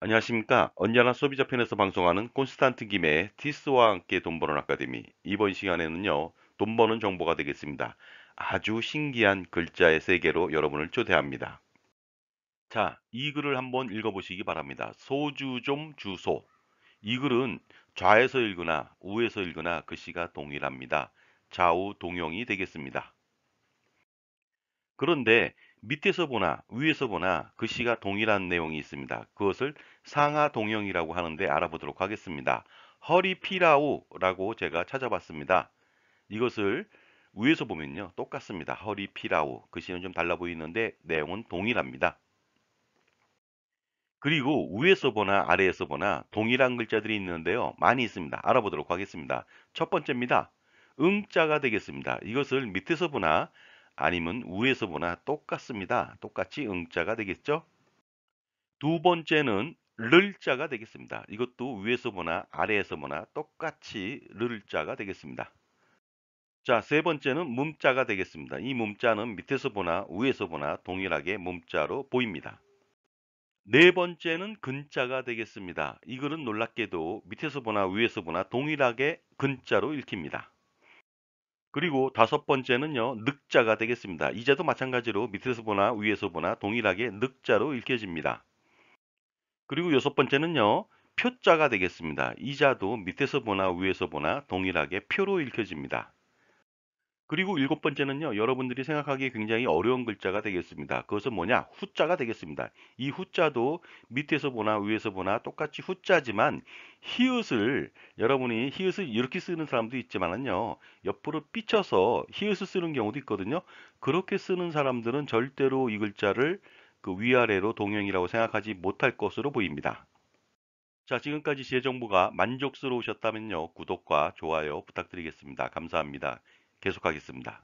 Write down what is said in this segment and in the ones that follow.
안녕하십니까 언제나 소비자 편에서 방송하는 콘스탄트 김의 티스와 함께 돈 버는 아카데미 이번 시간에는요 돈 버는 정보가 되겠습니다 아주 신기한 글자의 세계로 여러분을 초대합니다 자 이 글을 한번 읽어보시기 바랍니다 소주 좀 주소 이 글은 좌에서 읽으나 우에서 읽으나 글씨가 동일합니다 좌우 동용이 되겠습니다 그런데 밑에서 보나 위에서 보나 글씨가 그 동일한 내용이 있습니다. 그것을 상하 동형이라고 하는데 알아보도록 하겠습니다. 허리피라우라고 제가 찾아봤습니다. 이것을 위에서 보면요. 똑같습니다. 허리피라우. 글씨는 그 좀 달라 보이는데 내용은 동일합니다. 그리고 위에서 보나 아래에서 보나 동일한 글자들이 있는데요. 많이 있습니다. 알아보도록 하겠습니다. 첫 번째입니다. 응자가 되겠습니다. 이것을 밑에서 보나 아니면 위에서 보나 똑같습니다. 똑같이 응자가 되겠죠. 두 번째는 를자가 되겠습니다. 이것도 위에서 보나 아래에서 보나 똑같이 를자가 되겠습니다. 자, 세 번째는 문자가 되겠습니다. 이문자는 밑에서 보나 위에서 보나 동일하게 문자로 보입니다. 네 번째는 근자가 되겠습니다. 이거는 놀랍게도 밑에서 보나 위에서 보나 동일하게 근자로 읽힙니다. 그리고 다섯 번째는요. 늑자가 되겠습니다. 이자도 마찬가지로 밑에서 보나 위에서 보나 동일하게 늑자로 읽혀집니다. 그리고 여섯 번째는요. 표자가 되겠습니다. 이자도 밑에서 보나 위에서 보나 동일하게 표로 읽혀집니다. 그리고 일곱 번째는요. 여러분들이 생각하기 굉장히 어려운 글자가 되겠습니다. 그것은 뭐냐? 후자가 되겠습니다. 이 후자도 밑에서 보나 위에서 보나 똑같이 후자지만 히읗을 여러분이 히읗을 이렇게 쓰는 사람도 있지만은요. 옆으로 삐쳐서 히읗을 쓰는 경우도 있거든요. 그렇게 쓰는 사람들은 절대로 이 글자를 그 위아래로 동형이라고 생각하지 못할 것으로 보입니다. 자, 지금까지 지혜정보가 만족스러우셨다면요. 구독과 좋아요 부탁드리겠습니다. 감사합니다. 계속하겠습니다.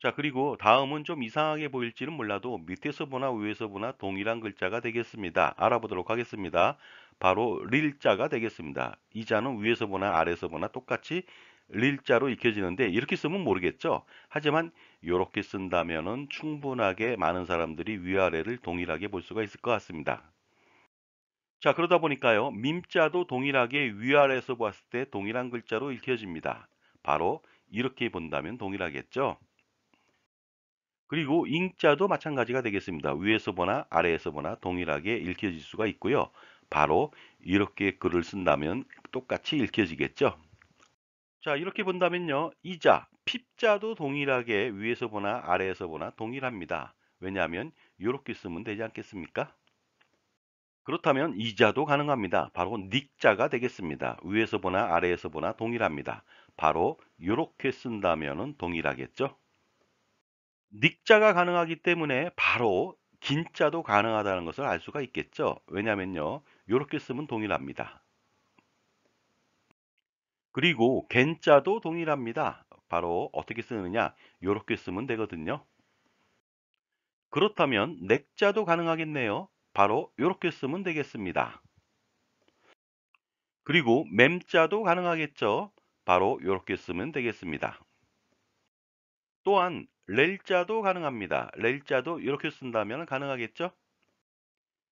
자 그리고 다음은 좀 이상하게 보일지는 몰라도 밑에서 보나 위에서 보나 동일한 글자가 되겠습니다. 알아보도록 하겠습니다. 바로 릴자가 되겠습니다. 이 자는 위에서 보나 아래에서 보나 똑같이 릴자로 익혀지는데 이렇게 쓰면 모르겠죠. 하지만 이렇게 쓴다면 은 충분하게 많은 사람들이 위아래를 동일하게 볼 수가 있을 것 같습니다. 자 그러다 보니까요. 민자도 동일하게 위아래에서 봤을 때 동일한 글자로 읽혀집니다. 바로 이렇게 본다면 동일하겠죠. 그리고 잉자도 마찬가지가 되겠습니다. 위에서 보나 아래에서 보나 동일하게 읽혀질 수가 있고요. 바로 이렇게 글을 쓴다면 똑같이 읽혀지겠죠. 자 이렇게 본다면요. 이자, 핍자도 동일하게 위에서 보나 아래에서 보나 동일합니다. 왜냐하면 이렇게 쓰면 되지 않겠습니까? 그렇다면 이자도 가능합니다. 바로 닉자가 되겠습니다. 위에서 보나 아래에서 보나 동일합니다. 바로 이렇게 쓴다면 동일하겠죠. 닉자가 가능하기 때문에 바로 긴자도 가능하다는 것을 알 수가 있겠죠. 왜냐면요. 이렇게 쓰면 동일합니다. 그리고 겐자도 동일합니다. 바로 어떻게 쓰느냐 이렇게 쓰면 되거든요. 그렇다면 넥자도 가능하겠네요. 바로 이렇게 쓰면 되겠습니다. 그리고 맴자도 가능하겠죠. 바로 이렇게 쓰면 되겠습니다. 또한 렐자도 가능합니다. 렐자도 이렇게 쓴다면 가능하겠죠?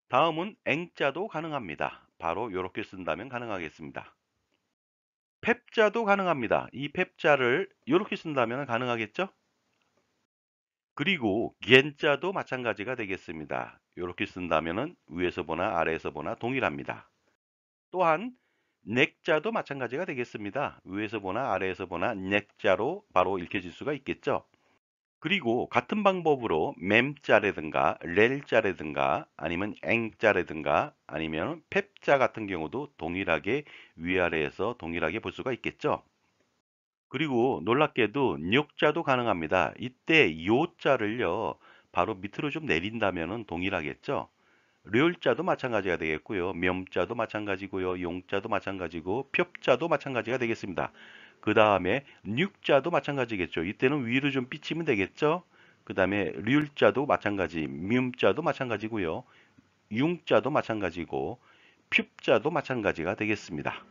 다음은 앵자도 가능합니다. 바로 이렇게 쓴다면 가능하겠습니다. 펩자도 가능합니다. 이 펩자를 이렇게 쓴다면 가능하겠죠? 그리고 겐자도 마찬가지가 되겠습니다. 이렇게 쓴다면 위에서 보나 아래에서 보나 동일합니다. 또한 넥자도 마찬가지가 되겠습니다. 위에서 보나 아래에서 보나 넥자로 바로 읽혀질 수가 있겠죠. 그리고 같은 방법으로 맴자라든가 렐자라든가 아니면 앵자라든가 아니면 펩자 같은 경우도 동일하게 위아래에서 동일하게 볼 수가 있겠죠. 그리고 놀랍게도 욕자도 가능합니다. 이때 요자를요 바로 밑으로 좀 내린다면 동일하겠죠. 료자도 마찬가지가 되겠고요. 명자도 마찬가지고요. 용자도 마찬가지고 볍자도 마찬가지가 되겠습니다. 그 다음에 육자도 마찬가지겠죠. 이때는 위로 좀 삐치면 되겠죠. 그 다음에 률자도 마찬가지, 뮴자도 마찬가지고요. 융자도 마찬가지고 핍자도 마찬가지가 되겠습니다.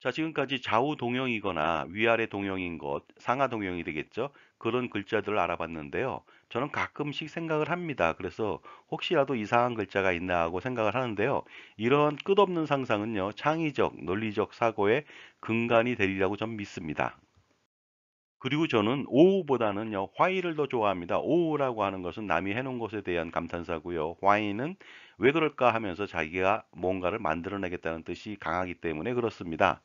자 지금까지 좌우 동형이거나 위아래 동형인 것, 상하 동형이 되겠죠. 그런 글자들을 알아봤는데요. 저는 가끔씩 생각을 합니다. 그래서 혹시라도 이상한 글자가 있나 하고 생각을 하는데요. 이런 끝없는 상상은요, 창의적, 논리적 사고의 근간이 되리라고 전 믿습니다. 그리고 저는 오우보다는요, 화이를 더 좋아합니다. 오우라고 하는 것은 남이 해놓은 것에 대한 감탄사고요. 화이는 왜 그럴까 하면서 자기가 뭔가를 만들어내겠다는 뜻이 강하기 때문에 그렇습니다.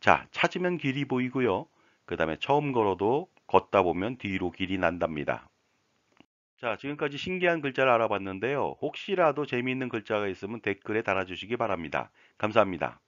자, 찾으면 길이 보이고요. 그 다음에 처음 걸어도 걷다 보면 뒤로 길이 난답니다. 자, 지금까지 신기한 글자를 알아봤는데요. 혹시라도 재미있는 글자가 있으면 댓글에 달아주시기 바랍니다. 감사합니다.